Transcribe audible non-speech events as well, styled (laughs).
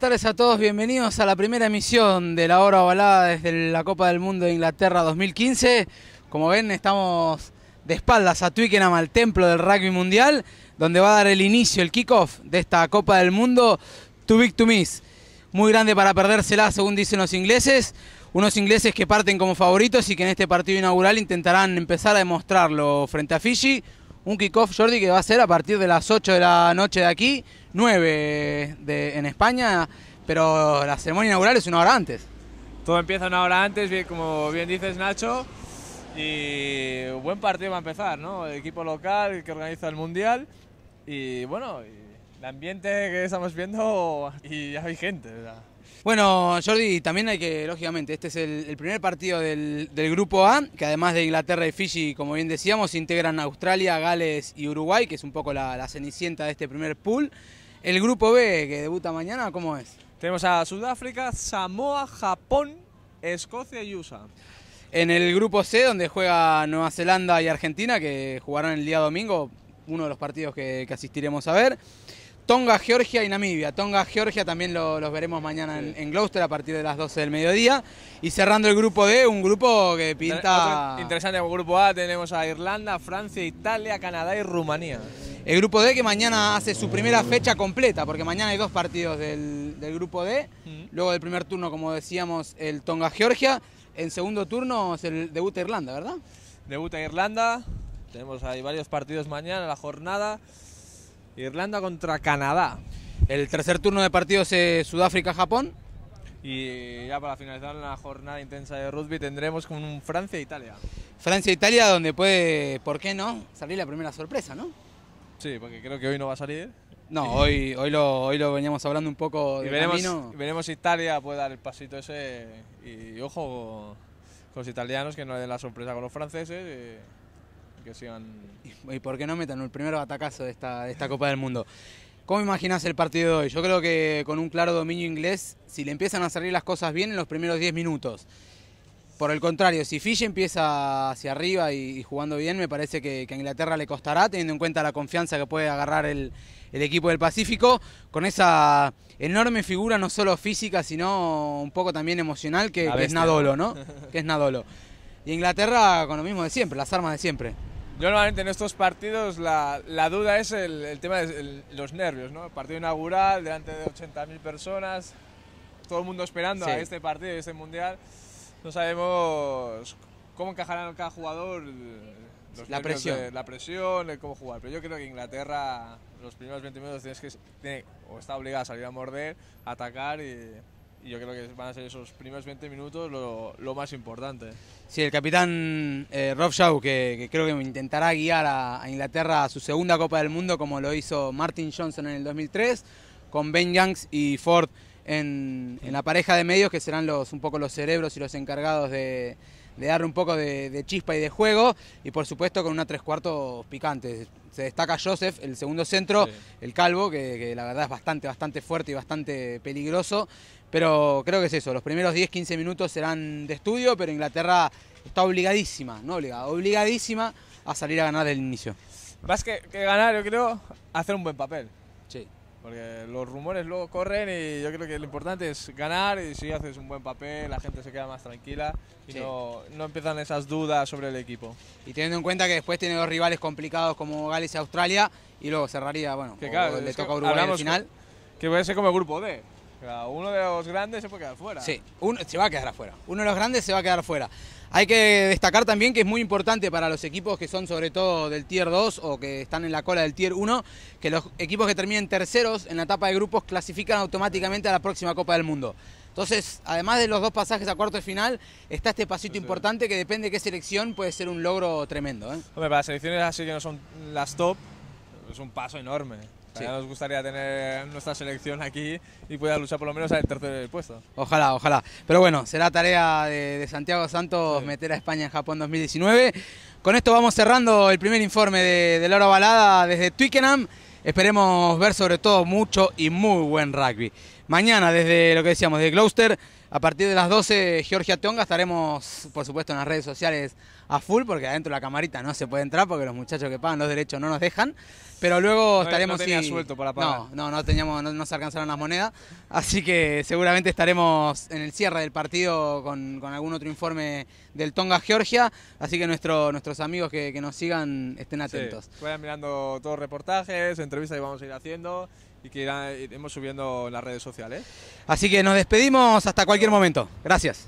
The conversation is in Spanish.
tardes a todos, bienvenidos a la primera emisión de la hora ovalada desde la Copa del Mundo de Inglaterra 2015. Como ven, estamos de espaldas a Twickenham, al templo del rugby mundial, donde va a dar el inicio, el kickoff de esta Copa del Mundo, Too Big to Miss. Muy grande para perdérsela, según dicen los ingleses. Unos ingleses que parten como favoritos y que en este partido inaugural intentarán empezar a demostrarlo frente a Fiji. Un kickoff, Jordi, que va a ser a partir de las 8 de la noche de aquí. 9 de, en España, pero la ceremonia inaugural es una hora antes. Todo empieza una hora antes, bien, como bien dices Nacho, y buen partido va a empezar, ¿no? El equipo local que organiza el Mundial y bueno, el ambiente que estamos viendo y hay gente, ¿verdad? Bueno, Jordi, también hay que, lógicamente, este es el, primer partido del, Grupo A, que además de Inglaterra y Fiji, como bien decíamos, integran Australia, Gales y Uruguay, que es un poco la cenicienta de este primer pool. El grupo B que debuta mañana, ¿cómo es? Tenemos a Sudáfrica, Samoa, Japón, Escocia y USA. En el grupo C, donde juega Nueva Zelanda y Argentina, que jugarán el día domingo, uno de los partidos que, asistiremos a ver. Tonga, Georgia y Namibia. Tonga, Georgia también los veremos mañana en, Gloucester a partir de las 12 del mediodía. Y cerrando el grupo D, un grupo que pinta... interesante, como grupo A tenemos a Irlanda, Francia, Italia, Canadá y Rumanía. El grupo D que mañana hace su primera fecha completa, porque mañana hay dos partidos del, grupo D. Mm. Luego del primer turno, como decíamos, el Tonga-Georgia. En segundo turno es el debut de Irlanda, ¿verdad? Debuta Irlanda. Tenemos ahí varios partidos mañana, la jornada. Irlanda contra Canadá. El tercer turno de partidos es Sudáfrica-Japón. Y ya para finalizar la jornada intensa de rugby tendremos con Francia-Italia. E Francia-Italia e donde puede, ¿por qué no? Salir la primera sorpresa, ¿no? Sí, porque creo que hoy no va a salir. No, hoy, hoy, lo, hoy lo veníamos hablando un poco de y veremos, si Italia puede dar el pasito ese y, ojo con los italianos que no le den la sorpresa con los franceses. Y eh, que sigan... ¿Y, por qué no metan el primer batacazo de esta, de esta Copa del Mundo? ¿Cómo imaginas el partido de hoy? Yo creo que con un claro dominio inglés, si le empiezan a salir las cosas bien en los primeros 10 minutos, por el contrario, si Fiji empieza hacia arriba y, jugando bien, me parece que, a Inglaterra le costará, teniendo en cuenta la confianza que puede agarrar el, equipo del Pacífico, con esa enorme figura, no solo física, sino un poco también emocional, que, es Nadolo, ¿no? (laughs) que es Nadolo. Y Inglaterra con lo mismo de siempre, las armas de siempre. Yo normalmente en estos partidos la, duda es el, tema de los nervios, ¿no? partido inaugural, delante de 80.000 personas, todo el mundo esperando a este partido y a este mundial no sabemos cómo encajarán cada jugador eh, la presión. la presión, cómo jugar. Pero yo creo que Inglaterra, los primeros 20 minutos, tienes que, o está obligada a salir a morder, a atacar y, yo creo que van a ser esos primeros 20 minutos lo, más importante. Sí, el capitán eh, que, creo que intentará guiar a, a, Inglaterra a su segunda Copa del Mundo, como lo hizo Martin Johnson en el 2003, con Ben Youngs y Ford en, la pareja de medios que serán los un poco los cerebros y los encargados de, darle un poco de, chispa y de juego y por supuesto con una tres cuartos picante. Se destaca Joseph, el segundo centro, el calvo, que, la verdad es bastante, bastante fuerte y bastante peligroso, pero creo que es eso, los primeros 10-15 minutos serán de estudio, pero Inglaterra está obligadísima, no obligada, obligadísima a salir a ganar del inicio. Más que, ganar, yo creo, hacer un buen papel. Sí. Porque los rumores luego corren y yo creo que lo importante es ganar y si haces un buen papel la gente se queda más tranquila y no, empiezan esas dudas sobre el equipo. Y teniendo en cuenta que después tiene dos rivales complicados como Gales y Australia y luego cerraría, bueno, le toca a Uruguay al final. Que puede ser como grupo D. Uno de los grandes se puede quedar fuera. Sí, uno se va a quedar afuera. Uno de los grandes se va a quedar fuera. Hay que destacar también que es muy importante para los equipos que son sobre todo del Tier 2 o que están en la cola del Tier 1, que los equipos que terminen terceros en la etapa de grupos clasifican automáticamente a la próxima Copa del Mundo. Entonces, además de los dos pasajes a cuarto de final, está este pasito importante que depende de qué selección puede ser un logro tremendo. ¿eh? Hombre, para selecciones así que no son las top, es un paso enorme nos gustaría tener nuestra selección aquí y pueda luchar por lo menos al tercer puesto. Ojalá, ojalá. Pero bueno, será tarea de, Santiago Santos meter a España en Japón 2019. Con esto vamos cerrando el primer informe de, de Laura Balada desde Twickenham. Esperemos ver sobre todo mucho y muy buen rugby. Mañana desde lo que decíamos, de Gloucester a partir de las 12, Georgia Tonga, estaremos, por supuesto, en las redes sociales a full, porque adentro la camarita no se puede entrar, porque los muchachos que pagan los derechos no nos dejan. Pero luego estaremos... No suelto para pagar. No, no, no, teníamos, no, se alcanzaron las monedas. Así que seguramente estaremos en el cierre del partido con, algún otro informe del Tonga Georgia. Así que nuestros amigos que, nos sigan estén atentos. Sí, mirando todos los reportajes, entrevistas que vamos a ir haciendo y que iremos subiendo en las redes sociales. Así que nos despedimos hasta cualquier momento. Gracias.